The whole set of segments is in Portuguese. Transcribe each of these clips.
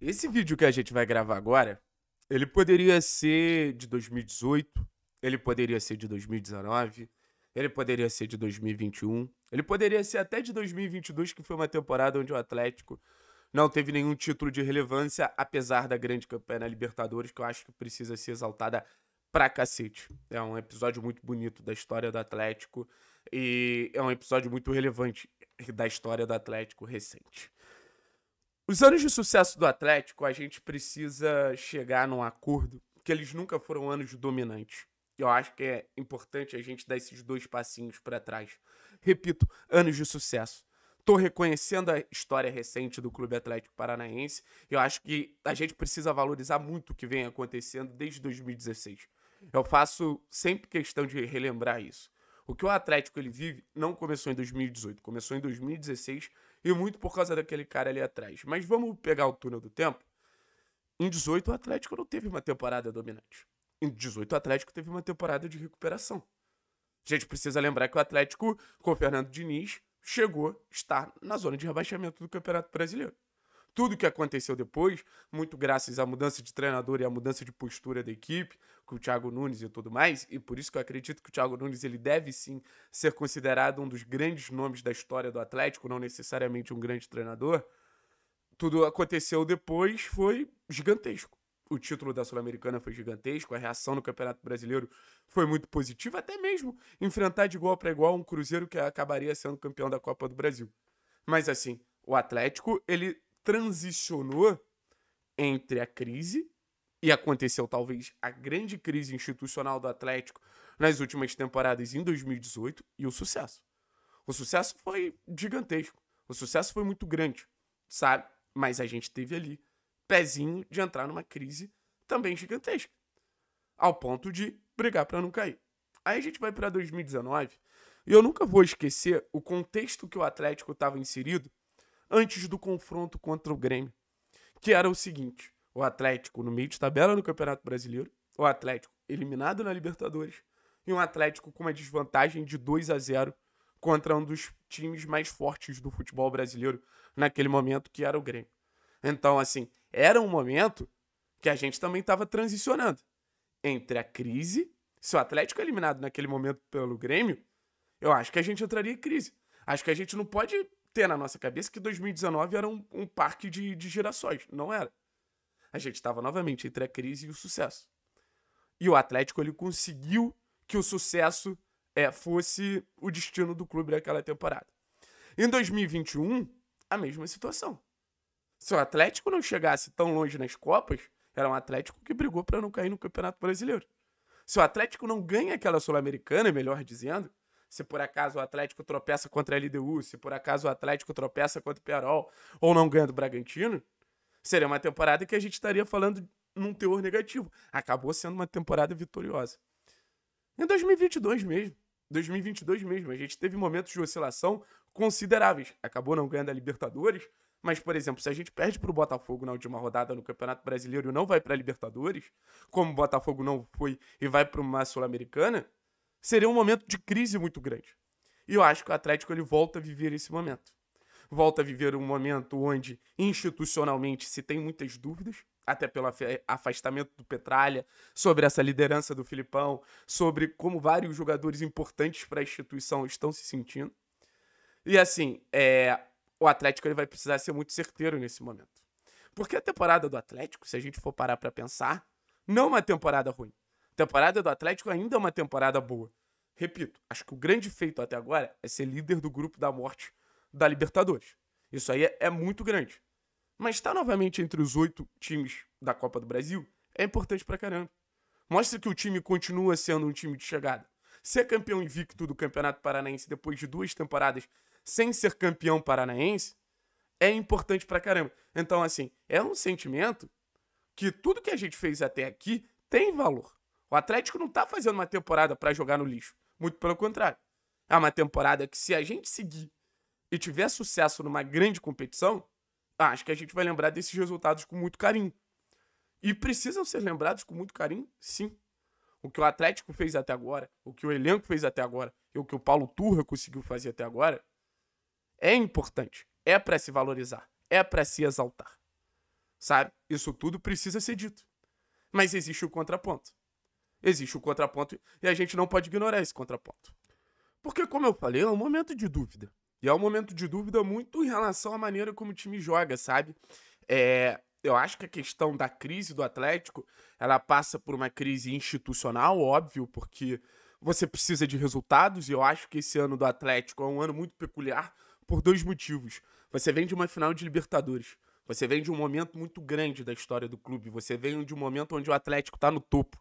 Esse vídeo que a gente vai gravar agora, ele poderia ser de 2018, ele poderia ser de 2019, ele poderia ser de 2021, ele poderia ser até de 2022, que foi uma temporada onde o Atlético não teve nenhum título de relevância, apesar da grande campanha na Libertadores, que eu acho que precisa ser exaltada pra cacete. É um episódio muito bonito da história do Atlético e é um episódio muito relevante da história do Atlético recente. Os anos de sucesso do Atlético, a gente precisa chegar num acordo que eles nunca foram anos dominantes. Eu acho que é importante a gente dar esses dois passinhos para trás. Repito, anos de sucesso. Estou reconhecendo a história recente do Clube Atlético Paranaense. Eu acho que a gente precisa valorizar muito o que vem acontecendo desde 2016. Eu faço sempre questão de relembrar isso. O que o Atlético ele vive não começou em 2018, começou em 2016 e muito por causa daquele cara ali atrás. Mas vamos pegar o túnel do tempo. Em 18, o Atlético não teve uma temporada dominante. Em 18, o Atlético teve uma temporada de recuperação. A gente precisa lembrar que o Atlético, com o Fernando Diniz, chegou a estar na zona de rebaixamento do Campeonato Brasileiro tudo que aconteceu depois, muito graças à mudança de treinador e à mudança de postura da equipe, com o Thiago Nunes e tudo mais, e por isso que eu acredito que o Thiago Nunes ele deve sim ser considerado um dos grandes nomes da história do Atlético, não necessariamente um grande treinador. Tudo aconteceu depois foi gigantesco. O título da Sul-Americana foi gigantesco, a reação no Campeonato Brasileiro foi muito positiva, até mesmo enfrentar de igual para igual um Cruzeiro que acabaria sendo campeão da Copa do Brasil. Mas assim, o Atlético, ele transicionou entre a crise, e aconteceu talvez a grande crise institucional do Atlético nas últimas temporadas em 2018, e o sucesso. O sucesso foi gigantesco. O sucesso foi muito grande, sabe? Mas a gente teve ali pezinho de entrar numa crise também gigantesca, ao ponto de brigar para não cair. Aí a gente vai para 2019, e eu nunca vou esquecer o contexto que o Atlético estava inserido antes do confronto contra o Grêmio, que era o seguinte: o Atlético no meio de tabela no Campeonato Brasileiro, o Atlético eliminado na Libertadores e um Atlético com uma desvantagem de 2 a 0 contra um dos times mais fortes do futebol brasileiro naquele momento, que era o Grêmio. Então, assim, era um momento que a gente também estava transicionando entre a crise. Se o Atlético é eliminado naquele momento pelo Grêmio, eu acho que a gente entraria em crise. Acho que a gente não pode ter na nossa cabeça que 2019 era um, um parque de, de Não era. A gente estava novamente entre a crise e o sucesso. E o Atlético ele conseguiu que o sucesso é, fosse o destino do clube naquela temporada. Em 2021, a mesma situação. Se o Atlético não chegasse tão longe nas Copas, era um Atlético que brigou para não cair no Campeonato Brasileiro. Se o Atlético não ganha aquela Sul-Americana, melhor dizendo, se por acaso o Atlético tropeça contra a LDU, se por acaso o Atlético tropeça contra o Piarol, ou não ganha do Bragantino, seria uma temporada que a gente estaria falando num teor negativo. Acabou sendo uma temporada vitoriosa. Em 2022 mesmo, 2022 mesmo, a gente teve momentos de oscilação consideráveis. Acabou não ganhando a Libertadores, mas, por exemplo, se a gente perde para o Botafogo na última rodada no Campeonato Brasileiro e não vai para a Libertadores, como o Botafogo não foi e vai para uma Sul-Americana, seria um momento de crise muito grande. E eu acho que o Atlético ele volta a viver esse momento. Volta a viver um momento onde institucionalmente se tem muitas dúvidas, até pelo afastamento do Petralha, sobre essa liderança do Filipão, sobre como vários jogadores importantes para a instituição estão se sentindo. E assim, é, o Atlético ele vai precisar ser muito certeiro nesse momento. Porque a temporada do Atlético, se a gente for parar para pensar, não é uma temporada ruim temporada do Atlético ainda é uma temporada boa. Repito, acho que o grande feito até agora é ser líder do grupo da morte da Libertadores. Isso aí é, é muito grande. Mas estar tá novamente entre os oito times da Copa do Brasil é importante pra caramba. Mostra que o time continua sendo um time de chegada. Ser campeão invicto do Campeonato Paranaense depois de duas temporadas sem ser campeão paranaense é importante pra caramba. Então, assim, é um sentimento que tudo que a gente fez até aqui tem valor. O Atlético não tá fazendo uma temporada para jogar no lixo. Muito pelo contrário. É uma temporada que, se a gente seguir e tiver sucesso numa grande competição, ah, acho que a gente vai lembrar desses resultados com muito carinho. E precisam ser lembrados com muito carinho, sim. O que o Atlético fez até agora, o que o elenco fez até agora e o que o Paulo Turra conseguiu fazer até agora é importante. É para se valorizar, é para se exaltar. Sabe? Isso tudo precisa ser dito. Mas existe o contraponto. Existe o contraponto e a gente não pode ignorar esse contraponto. Porque, como eu falei, é um momento de dúvida. E é um momento de dúvida muito em relação à maneira como o time joga, sabe? É, eu acho que a questão da crise do Atlético, ela passa por uma crise institucional, óbvio, porque você precisa de resultados, e eu acho que esse ano do Atlético é um ano muito peculiar por dois motivos. Você vem de uma final de Libertadores, você vem de um momento muito grande da história do clube, você vem de um momento onde o Atlético está no topo,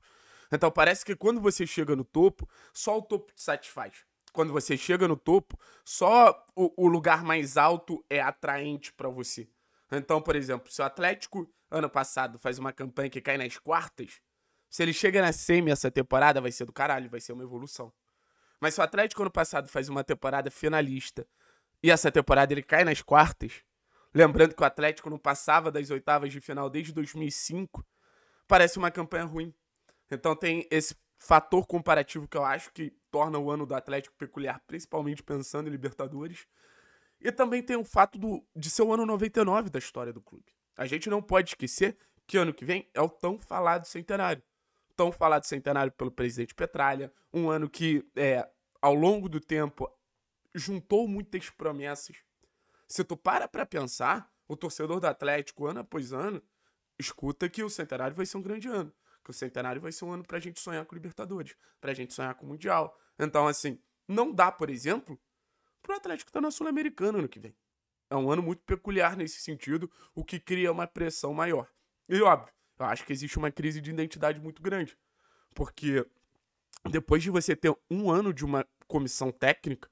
então parece que quando você chega no topo, só o topo te satisfaz. Quando você chega no topo, só o, o lugar mais alto é atraente para você. Então, por exemplo, se o Atlético ano passado faz uma campanha que cai nas quartas, se ele chega na semi essa temporada, vai ser do caralho, vai ser uma evolução. Mas se o Atlético ano passado faz uma temporada finalista e essa temporada ele cai nas quartas, lembrando que o Atlético não passava das oitavas de final desde 2005, parece uma campanha ruim. Então tem esse fator comparativo que eu acho que torna o ano do Atlético peculiar, principalmente pensando em Libertadores. E também tem o fato do, de ser o ano 99 da história do clube. A gente não pode esquecer que ano que vem é o tão falado centenário. Tão falado centenário pelo presidente Petralha, um ano que, é, ao longo do tempo, juntou muitas promessas. Se tu para pra pensar, o torcedor do Atlético, ano após ano, escuta que o centenário vai ser um grande ano que o centenário vai ser um ano para a gente sonhar com Libertadores, para a gente sonhar com o Mundial. Então, assim, não dá, por exemplo, para o Atlético estar tá na Sul-Americana ano que vem. É um ano muito peculiar nesse sentido, o que cria uma pressão maior. E óbvio, eu acho que existe uma crise de identidade muito grande, porque depois de você ter um ano de uma comissão técnica,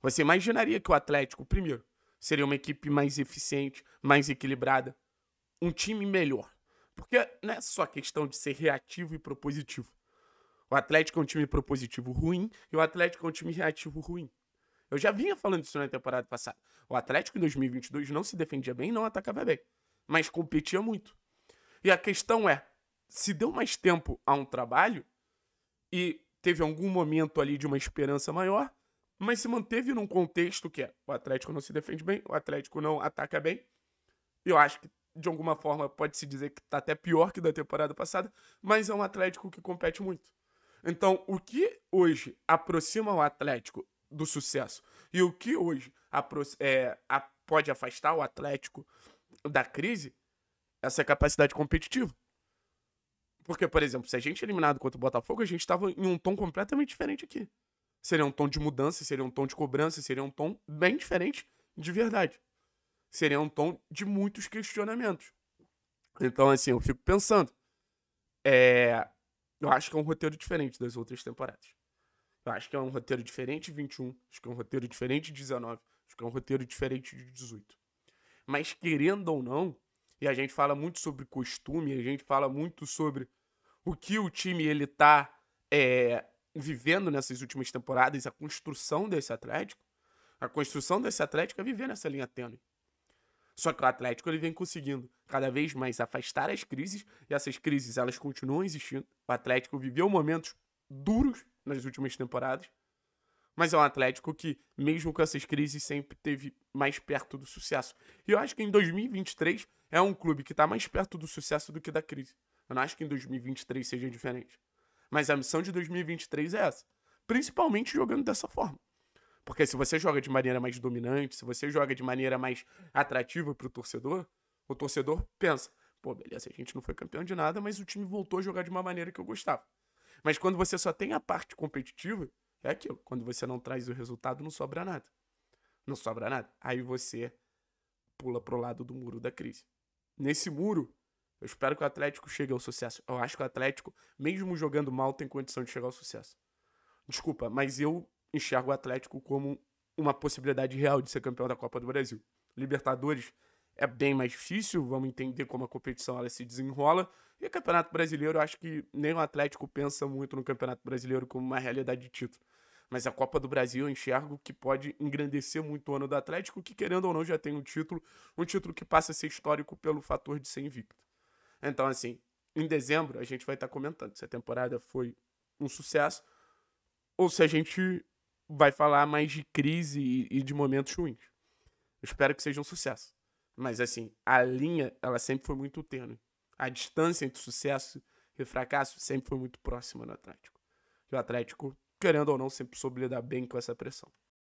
você imaginaria que o Atlético, primeiro, seria uma equipe mais eficiente, mais equilibrada, um time melhor. Porque não é só questão de ser reativo e propositivo. O Atlético é um time propositivo ruim e o Atlético é um time reativo ruim. Eu já vinha falando isso na temporada passada. O Atlético em 2022 não se defendia bem, não atacava bem, mas competia muito. E a questão é, se deu mais tempo a um trabalho e teve algum momento ali de uma esperança maior, mas se manteve num contexto que é o Atlético não se defende bem, o Atlético não ataca bem. Eu acho que de alguma forma, pode-se dizer que está até pior que da temporada passada, mas é um Atlético que compete muito. Então, o que hoje aproxima o Atlético do sucesso e o que hoje é, pode afastar o Atlético da crise, essa capacidade competitiva. Porque, por exemplo, se a gente é eliminado contra o Botafogo, a gente estava em um tom completamente diferente aqui. Seria um tom de mudança, seria um tom de cobrança, seria um tom bem diferente de verdade seria um tom de muitos questionamentos. Então, assim, eu fico pensando. É, eu acho que é um roteiro diferente das outras temporadas. Eu acho que é um roteiro diferente de 21, acho que é um roteiro diferente de 19, acho que é um roteiro diferente de 18. Mas querendo ou não, e a gente fala muito sobre costume, a gente fala muito sobre o que o time ele tá é, vivendo nessas últimas temporadas, a construção desse Atlético, a construção desse Atlético é viver nessa linha tênue. Só que o Atlético ele vem conseguindo cada vez mais afastar as crises e essas crises elas continuam existindo. O Atlético viveu momentos duros nas últimas temporadas, mas é um Atlético que, mesmo com essas crises, sempre teve mais perto do sucesso. E eu acho que em 2023 é um clube que está mais perto do sucesso do que da crise. Eu não acho que em 2023 seja diferente. Mas a missão de 2023 é essa, principalmente jogando dessa forma. Porque se você joga de maneira mais dominante, se você joga de maneira mais atrativa para o torcedor, o torcedor pensa: pô, beleza, a gente não foi campeão de nada, mas o time voltou a jogar de uma maneira que eu gostava. Mas quando você só tem a parte competitiva, é aquilo. Quando você não traz o resultado, não sobra nada. Não sobra nada. Aí você pula pro lado do muro da crise. Nesse muro, eu espero que o Atlético chegue ao sucesso. Eu acho que o Atlético, mesmo jogando mal, tem condição de chegar ao sucesso. Desculpa, mas eu enxerga o Atlético como uma possibilidade real de ser campeão da Copa do Brasil. Libertadores é bem mais difícil, vamos entender como a competição ela se desenrola. E o Campeonato Brasileiro, eu acho que nem o Atlético pensa muito no Campeonato Brasileiro como uma realidade de título. Mas a Copa do Brasil eu enxergo que pode engrandecer muito o ano do Atlético, que querendo ou não já tem um título, um título que passa a ser histórico pelo fator de ser invicto. Então, assim, em dezembro a gente vai estar comentando se a temporada foi um sucesso ou se a gente vai falar mais de crise e, e de momentos ruins. Eu espero que seja um sucesso. Mas assim, a linha, ela sempre foi muito tênue. A distância entre sucesso e fracasso sempre foi muito próxima no Atlético. E o Atlético, querendo ou não, sempre soube lidar bem com essa pressão.